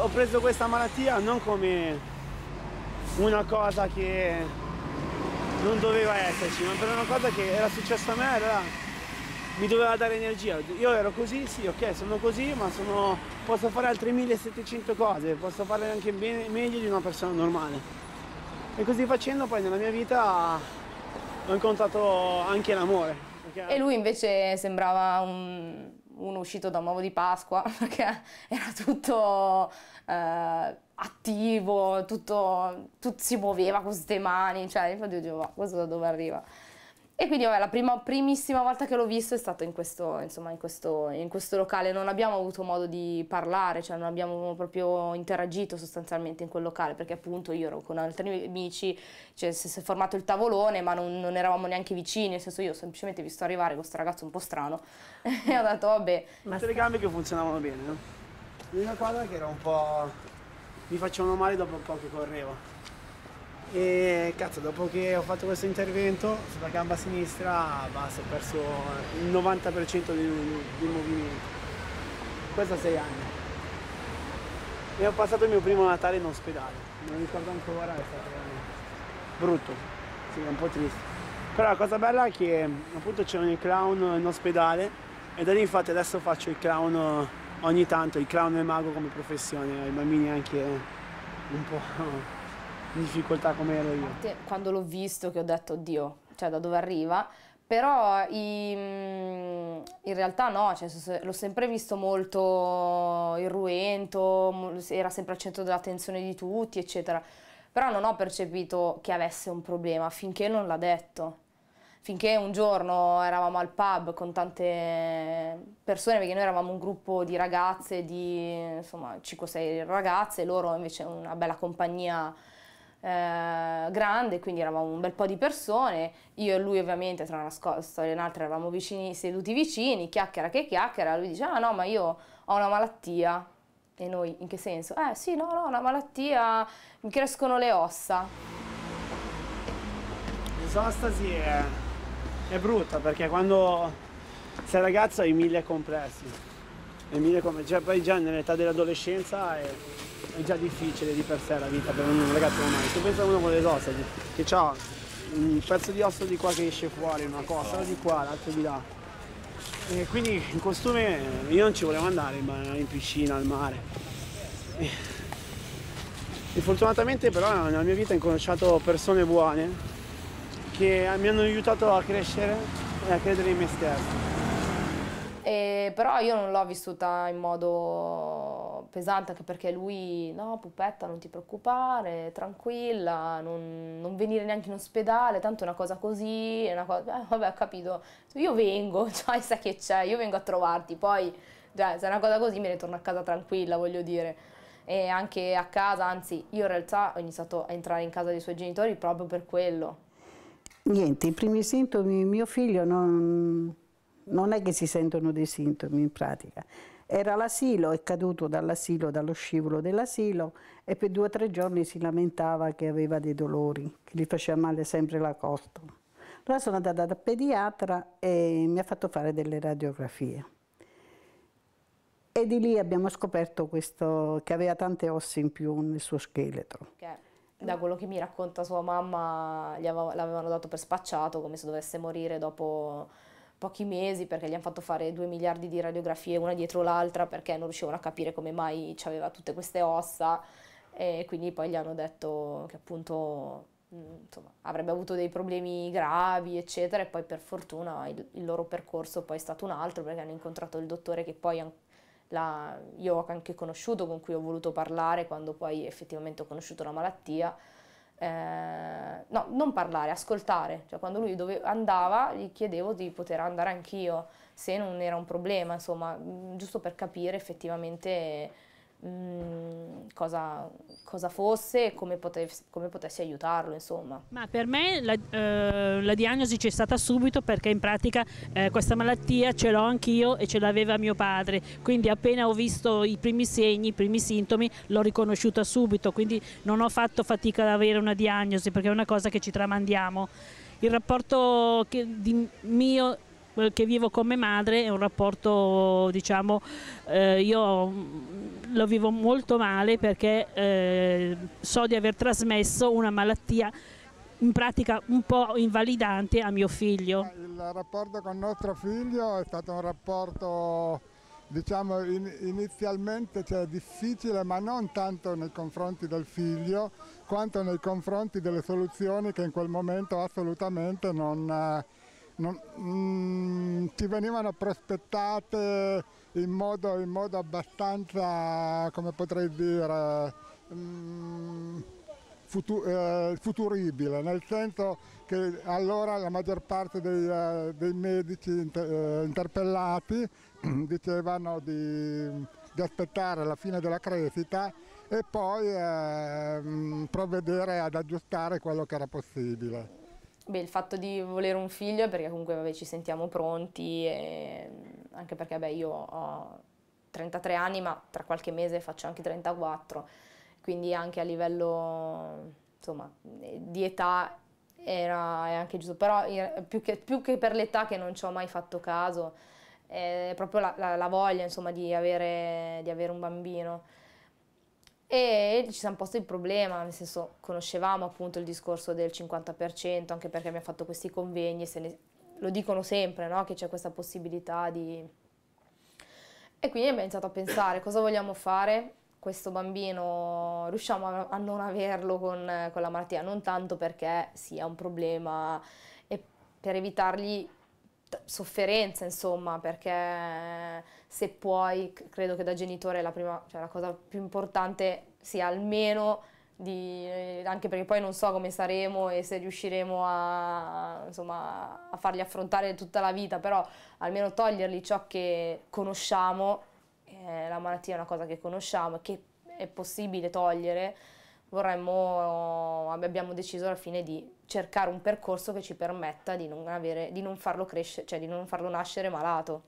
Ho preso questa malattia non come una cosa che non doveva esserci, ma per una cosa che era successa a me, era, mi doveva dare energia. Io ero così, sì, ok, sono così, ma sono, posso fare altre 1700 cose, posso farle anche bene, meglio di una persona normale. E così facendo poi nella mia vita ho incontrato anche l'amore. Perché... E lui invece sembrava un uno uscito da un uovo di Pasqua, perché era tutto eh, attivo, tutto, tutto, si muoveva con queste mani, cioè infatti dicevo, questo da dove arriva? E quindi vabbè, la prima, primissima volta che l'ho visto è stato in questo, insomma, in, questo, in questo, locale. Non abbiamo avuto modo di parlare, cioè non abbiamo proprio interagito sostanzialmente in quel locale, perché appunto io ero con altri amici, cioè si è formato il tavolone, ma non, non eravamo neanche vicini, nel senso io ho semplicemente visto arrivare questo ragazzo un po' strano e ho detto vabbè. Ma le gambe che funzionavano bene, no? L'unica cosa che era un po'... mi facevano male dopo un po' che correvo. E cazzo, dopo che ho fatto questo intervento, sulla gamba sinistra, basta, ho perso il 90% di, di movimento. Questo a 6 anni. E ho passato il mio primo Natale in ospedale. Non ricordo ancora, è stato brutto. Sì, è un po' triste. Però la cosa bella è che appunto c'erano i clown in ospedale e da lì infatti adesso faccio il clown ogni tanto, il clown e il mago come professione, ai bambini anche un po' in difficoltà come ero io. Quando l'ho visto che ho detto, oddio, cioè da dove arriva? Però in, mm, in realtà no, cioè, l'ho sempre visto molto irruento, era sempre al centro dell'attenzione di tutti, eccetera. Però non ho percepito che avesse un problema finché non l'ha detto. Finché un giorno eravamo al pub con tante persone, perché noi eravamo un gruppo di ragazze, di insomma 5-6 ragazze, loro invece una bella compagnia eh, grande, quindi eravamo un bel po' di persone, io e lui ovviamente tra una storia e un'altra eravamo vicini, seduti vicini, chiacchiera che chiacchiera, lui dice ah no ma io ho una malattia, e noi in che senso? Eh sì, no, no, una malattia, mi crescono le ossa. L'esostasi è, è brutta perché quando sei ragazzo hai mille complessi Venire come già, poi già nell'età dell'adolescenza è, è, già difficile di per sé la vita per un ragazzo normale. Tu pensa a uno con le ossa, che ha un pezzo di osso di qua che esce fuori, una cosa di qua, l'altro di là. E quindi in costume io non ci volevo andare in piscina, al mare. E fortunatamente però nella mia vita ho incontrato persone buone che mi hanno aiutato a crescere e a credere in me stesso. E, però io non l'ho vissuta in modo pesante, anche perché lui, no, pupetta, non ti preoccupare, tranquilla, non, non venire neanche in ospedale, tanto è una cosa così, è una cosa... Eh, vabbè, ho capito, io vengo, cioè, sai che c'è, io vengo a trovarti, poi, cioè, se è una cosa così me ne torno a casa tranquilla, voglio dire e anche a casa, anzi io in realtà ho iniziato a entrare in casa dei suoi genitori proprio per quello. Niente, i primi sintomi mio figlio non, non è che si sentono dei sintomi in pratica. Era all'asilo, è caduto dall'asilo, dallo scivolo dell'asilo e per due o tre giorni si lamentava che aveva dei dolori, che gli faceva male sempre la costola. Allora sono andata da pediatra e mi ha fatto fare delle radiografie. E di lì abbiamo scoperto questo, che aveva tante ossa in più nel suo scheletro. Okay da quello che mi racconta sua mamma, l'avevano dato per spacciato come se dovesse morire dopo pochi mesi perché gli hanno fatto fare due miliardi di radiografie una dietro l'altra perché non riuscivano a capire come mai aveva tutte queste ossa e quindi poi gli hanno detto che appunto mm, insomma, avrebbe avuto dei problemi gravi eccetera e poi per fortuna il, il loro percorso poi è stato un altro perché hanno incontrato il dottore che poi an- la, io ho anche conosciuto con cui ho voluto parlare quando poi effettivamente ho conosciuto la malattia eh, no, non parlare, ascoltare. Cioè, quando lui dove andava gli chiedevo di poter andare anch'io, se non era un problema, insomma, mm, giusto per capire effettivamente Mm, cosa, cosa, fosse e come, potessi, come potessi aiutarlo. Insomma. Ma per me la, eh, la, diagnosi c'è stata subito perché in pratica eh, questa malattia ce l'ho anch'io e ce l'aveva mio padre, quindi appena ho visto i primi segni, i primi sintomi, l'ho riconosciuta subito, quindi non ho fatto fatica ad avere una diagnosi perché è una cosa che ci tramandiamo. Il rapporto che, di, mio eh, che vivo come madre è un rapporto, diciamo, eh, io mm, lo vivo molto male perché eh, so di aver trasmesso una malattia in pratica un po' invalidante a mio figlio. Eh, il rapporto con nostro figlio è stato un rapporto diciamo in, inizialmente cioè, difficile ma non tanto nei confronti del figlio quanto nei confronti delle soluzioni che in quel momento assolutamente non, eh, non mm, ci venivano prospettate in modo, in modo abbastanza, come potrei dire, mh, mm, futu eh, futuribile, nel senso che allora la maggior parte dei, eh, dei medici inter eh, interpellati dicevano di, di, aspettare la fine della crescita e poi eh, mm, provvedere ad aggiustare quello che era possibile. Beh, il fatto di volere un figlio è perché comunque vabbè, ci sentiamo pronti, anche perché beh, io ho 33 anni, ma tra qualche mese faccio anche 34, quindi anche a livello insomma, eh, di età era, è anche giusto, però più che, più che per l'età che non ci ho mai fatto caso, è proprio la, la, la voglia insomma, di, avere, di avere un bambino e ci siamo posti il problema, nel senso conoscevamo appunto il discorso del 50%, anche perché abbiamo fatto questi convegni, ne, lo dicono sempre, no? che c'è questa possibilità di... E quindi abbiamo iniziato a pensare cosa vogliamo fare, questo bambino riusciamo a, a non averlo con, con la malattia, non tanto perché sia un problema e per evitargli sofferenza, insomma, perché se puoi, credo che da genitore la, prima, cioè la cosa più importante sia almeno di, anche perché poi non so come saremo e se riusciremo a, insomma, a fargli affrontare tutta la vita, però almeno togliergli ciò che conosciamo, eh, la malattia è una cosa che conosciamo e che è possibile togliere, vorremmo, abbiamo deciso alla fine di cercare un percorso che ci permetta di non, avere, di non, farlo, cresce, cioè di non farlo nascere malato.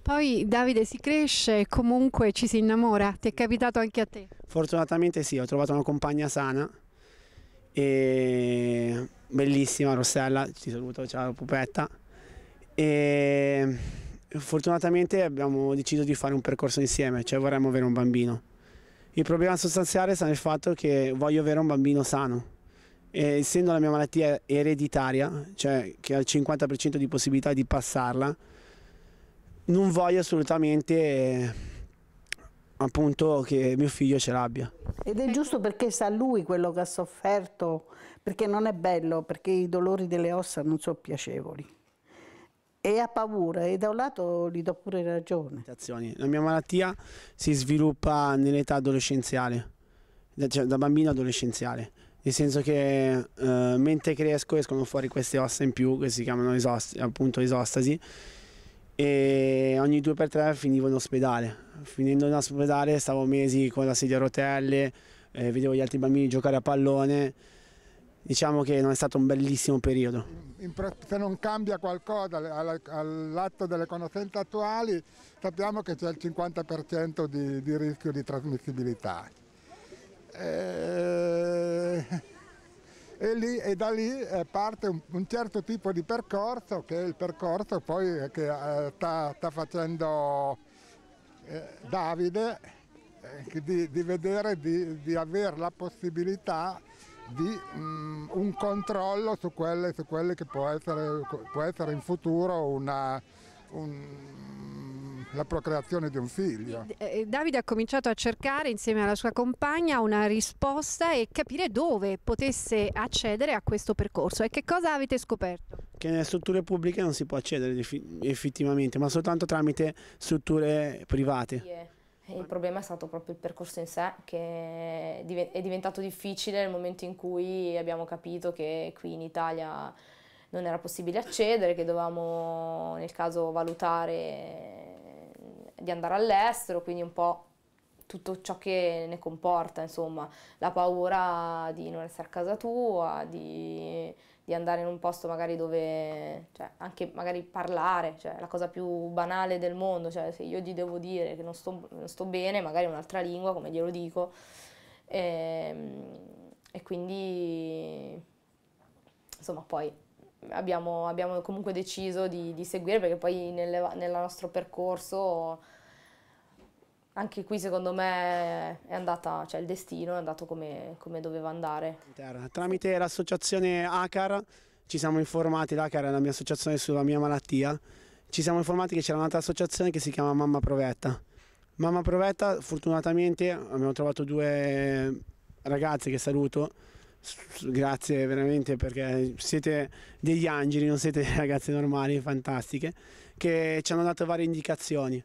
Poi Davide si cresce e comunque ci si innamora, ti è capitato anche a te? Fortunatamente sì, ho trovato una compagna sana e bellissima Rossella, ti saluto, ciao Pupetta. E fortunatamente abbiamo deciso di fare un percorso insieme, cioè vorremmo avere un bambino. Il problema sostanziale sta nel fatto che voglio avere un bambino sano e eh, essendo la mia malattia ereditaria, cioè che ha il 50% di possibilità di passarla, non voglio assolutamente eh, appunto che mio figlio ce l'abbia. Ed è giusto perché sa lui quello che ha sofferto, perché non è bello, perché i dolori delle ossa non sono piacevoli. E ha paura e da un lato gli do pure ragione. La mia malattia si sviluppa nell'età adolescenziale, cioè da bambino adolescenziale nel senso che eh, mentre cresco escono fuori queste ossa in più che si chiamano isos appunto isostasi e ogni 2x3 finivo in ospedale. Finendo in ospedale stavo mesi con la sedia a rotelle, eh, vedevo gli altri bambini giocare a pallone, diciamo che non è stato un bellissimo periodo. In, in, se non cambia qualcosa all'atto delle conoscenze attuali sappiamo che c'è il 50% di, di rischio di trasmissibilità. E, eh, e, lì, e da lì eh, parte un, un, certo tipo di percorso che è il percorso poi che eh, sta, sta, facendo eh, Davide eh, di, di, vedere di, di avere la possibilità di um, un controllo su quelle, su quelle che può essere, può essere, in futuro una, un, la procreazione di un figlio. Eh, eh, Davide ha cominciato a cercare insieme alla sua compagna una risposta e capire dove potesse accedere a questo percorso. E che cosa avete scoperto? Che nelle strutture pubbliche non si può accedere effettivamente, ma soltanto tramite strutture private. Eh. Il problema è stato proprio il percorso in sé, che è diventato difficile nel momento in cui abbiamo capito che qui in Italia non era possibile accedere, che dovevamo nel caso valutare di andare all'estero, quindi un po' tutto ciò che ne comporta, insomma, la paura di non essere a casa tua, di, di andare in un posto magari dove, cioè, anche magari parlare, cioè, la cosa più banale del mondo, cioè, se io gli devo dire che non sto, non sto bene, magari un'altra lingua, come glielo dico, e, ehm, e quindi, insomma, poi abbiamo, abbiamo comunque deciso di, di, seguire perché poi nelle, nel nostro percorso anche qui secondo me è andata, cioè il destino è andato come, come doveva andare. Tramite l'associazione ACAR ci siamo informati, l'ACAR è la mia associazione sulla mia malattia, ci siamo informati che c'era un'altra associazione che si chiama Mamma Provetta. Mamma Provetta fortunatamente abbiamo trovato due ragazze che saluto grazie veramente perché siete degli angeli, non siete ragazze normali, fantastiche, che ci hanno dato varie indicazioni.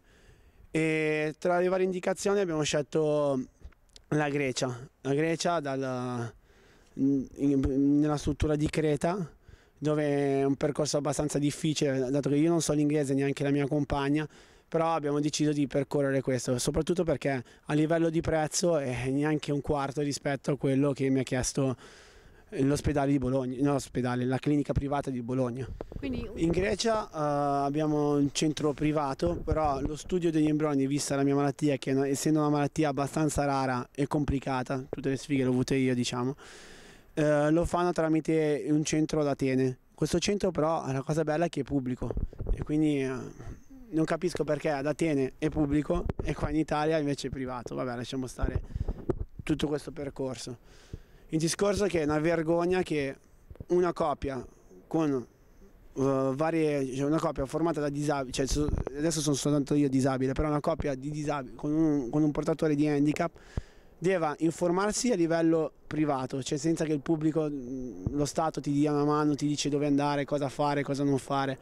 E tra le varie indicazioni abbiamo scelto la Grecia, la Grecia dalla, nella struttura di Creta, dove è un percorso abbastanza difficile, dato che io non so l'inglese neanche la mia compagna, però abbiamo deciso di percorrere questo, soprattutto perché a livello di prezzo è neanche un quarto rispetto a quello che mi ha chiesto l'ospedale di Bologna, no, l'ospedale, la clinica privata di Bologna. Quindi... In Grecia uh, abbiamo un centro privato, però lo studio degli embrioni, vista la mia malattia, che essendo una malattia abbastanza rara e complicata, tutte le sfighe le ho avute io diciamo, uh, lo fanno tramite un centro ad Atene. Questo centro però la cosa bella è che è pubblico e quindi... Uh, non capisco perché ad Atene è pubblico e qua in Italia invece è privato, vabbè lasciamo stare tutto questo percorso. Il discorso è che è una vergogna che una coppia con uh, varie, cioè una coppia formata da disabili, cioè adesso sono soltanto io disabile, però una coppia di disabili con un, con un portatore di handicap deve informarsi a livello privato, cioè senza che il pubblico, mm, lo Stato ti dia una mano, ti dice dove andare, cosa fare, cosa non fare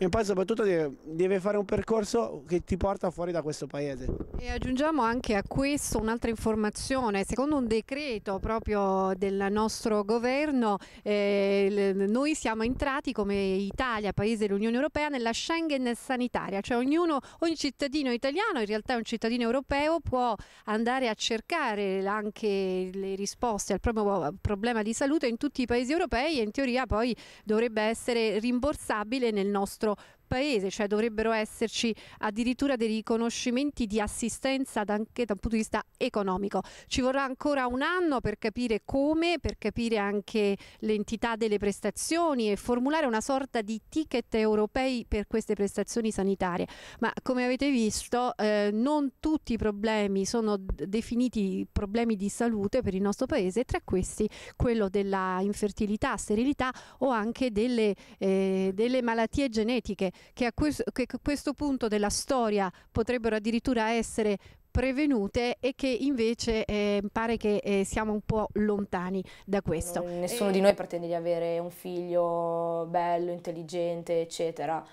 e poi soprattutto deve, deve, fare un percorso che ti porta fuori da questo paese. E aggiungiamo anche a questo un'altra informazione, secondo un decreto proprio del nostro governo eh, noi siamo entrati come Italia, paese dell'Unione Europea, nella Schengen sanitaria, cioè ognuno, ogni cittadino italiano, in realtà un cittadino europeo può andare a cercare anche le risposte al proprio problema di salute in tutti i paesi europei e in teoria poi dovrebbe essere rimborsabile nel nostro nuestro paese, cioè dovrebbero esserci addirittura dei riconoscimenti di assistenza anche da un punto di vista economico. Ci vorrà ancora un anno per capire come, per capire anche l'entità delle prestazioni e formulare una sorta di ticket europei per queste prestazioni sanitarie. Ma come avete visto eh, non tutti i problemi sono definiti problemi di salute per il nostro paese, tra questi quello della infertilità, sterilità o anche delle, eh, delle malattie genetiche che a questo, che a questo punto della storia potrebbero addirittura essere prevenute e che invece eh, pare che eh, siamo un po' lontani da questo. Nessuno e... di noi pretende di avere un figlio bello, intelligente, eccetera.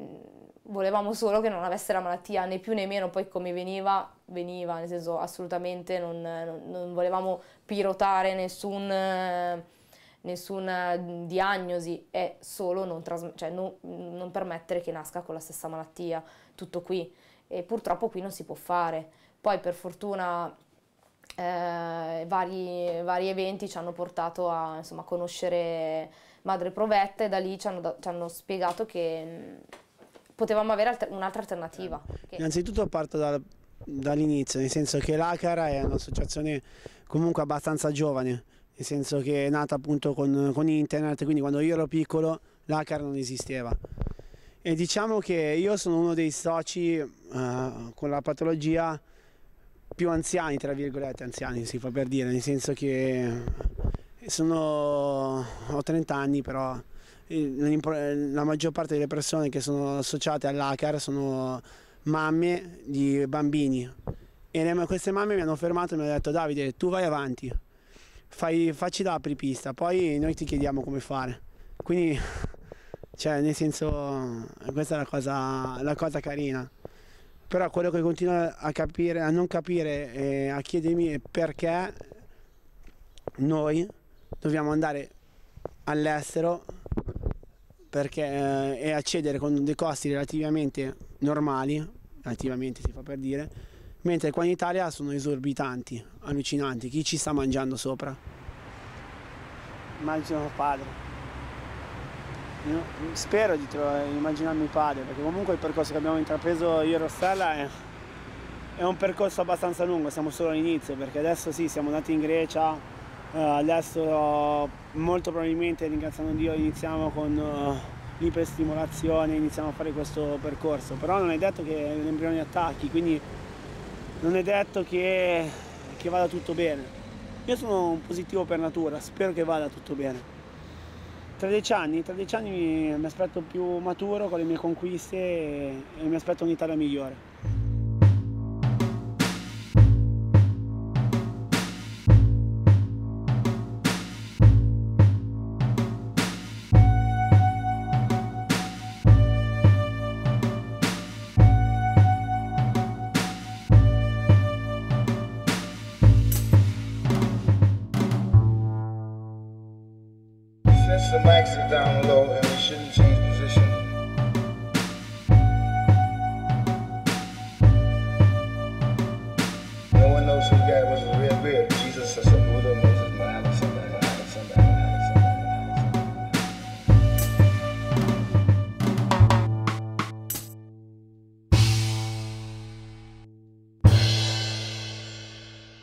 Mm, volevamo solo che non avesse la malattia, né più né meno, poi come veniva, veniva, nel senso assolutamente non, non, non volevamo pirotare nessun nessuna diagnosi, è solo non, cioè non, non permettere che nasca con la stessa malattia, tutto qui. E purtroppo qui non si può fare. Poi per fortuna eh, vari, vari, eventi ci hanno portato a insomma, conoscere Madre Provetta e da lì ci hanno, da, ci hanno spiegato che mm, potevamo avere alter un'altra alternativa. Certo. Che... Innanzitutto parto dal, dall'inizio, nel senso che l'ACARA è un'associazione comunque abbastanza giovane, nel senso che è nata appunto con, con internet, quindi quando io ero piccolo l'ACAR non esisteva. E diciamo che io sono uno dei soci uh, con la patologia più anziani, tra virgolette anziani si fa per dire, nel senso che sono, ho 30 anni però eh, la maggior parte delle persone che sono associate all'ACAR sono mamme di bambini e queste mamme mi hanno fermato e mi hanno detto Davide tu vai avanti fai, facci da apripista, poi noi ti chiediamo come fare. Quindi, cioè, nel senso, questa è la cosa, la cosa carina. Però quello che continuo a capire, a non capire e a chiedermi è perché noi dobbiamo andare all'estero perché, eh, e accedere con dei costi relativamente normali, relativamente si fa per dire, mentre qua in Italia sono esorbitanti, allucinanti, chi ci sta mangiando sopra? Immagino padre. Io spero di immaginarmi padre, perché comunque il percorso che abbiamo intrapreso io e Rossella è, è un percorso abbastanza lungo, siamo solo all'inizio, perché adesso sì, siamo andati in Grecia, Uh, adesso molto probabilmente, ringraziando Dio, iniziamo con uh, iperstimolazione, iniziamo a fare questo percorso, però non è detto che l'embrione attacchi, quindi non è detto che, che vada tutto bene. Io sono un positivo per natura, spero che vada tutto bene. 13 anni, 13 anni mi, mi aspetto più maturo con le mie conquiste e, e mi aspetto un'Italia migliore. some action down low and we shouldn't change.